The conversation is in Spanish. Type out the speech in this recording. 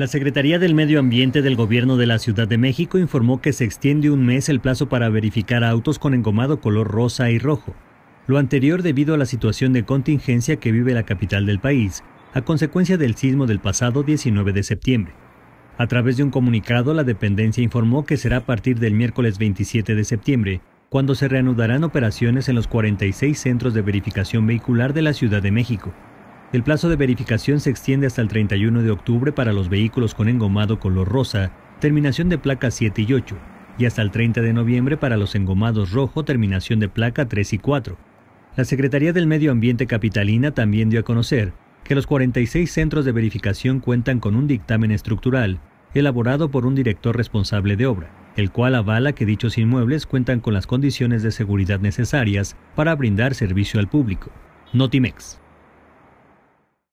La Secretaría del Medio Ambiente del Gobierno de la Ciudad de México informó que se extiende un mes el plazo para verificar autos con engomado color rosa y rojo. Lo anterior debido a la situación de contingencia que vive la capital del país, a consecuencia del sismo del pasado 19 de septiembre. A través de un comunicado, la dependencia informó que será a partir del miércoles 27 de septiembre, cuando se reanudarán operaciones en los 46 centros de verificación vehicular de la Ciudad de México. El plazo de verificación se extiende hasta el 31 de octubre para los vehículos con engomado color rosa, terminación de placa 7 y 8, y hasta el 30 de noviembre para los engomados rojo, terminación de placa 3 y 4. La Secretaría del Medio Ambiente Capitalina también dio a conocer que los 46 centros de verificación cuentan con un dictamen estructural elaborado por un director responsable de obra, el cual avala que dichos inmuebles cuentan con las condiciones de seguridad necesarias para brindar servicio al público. Notimex.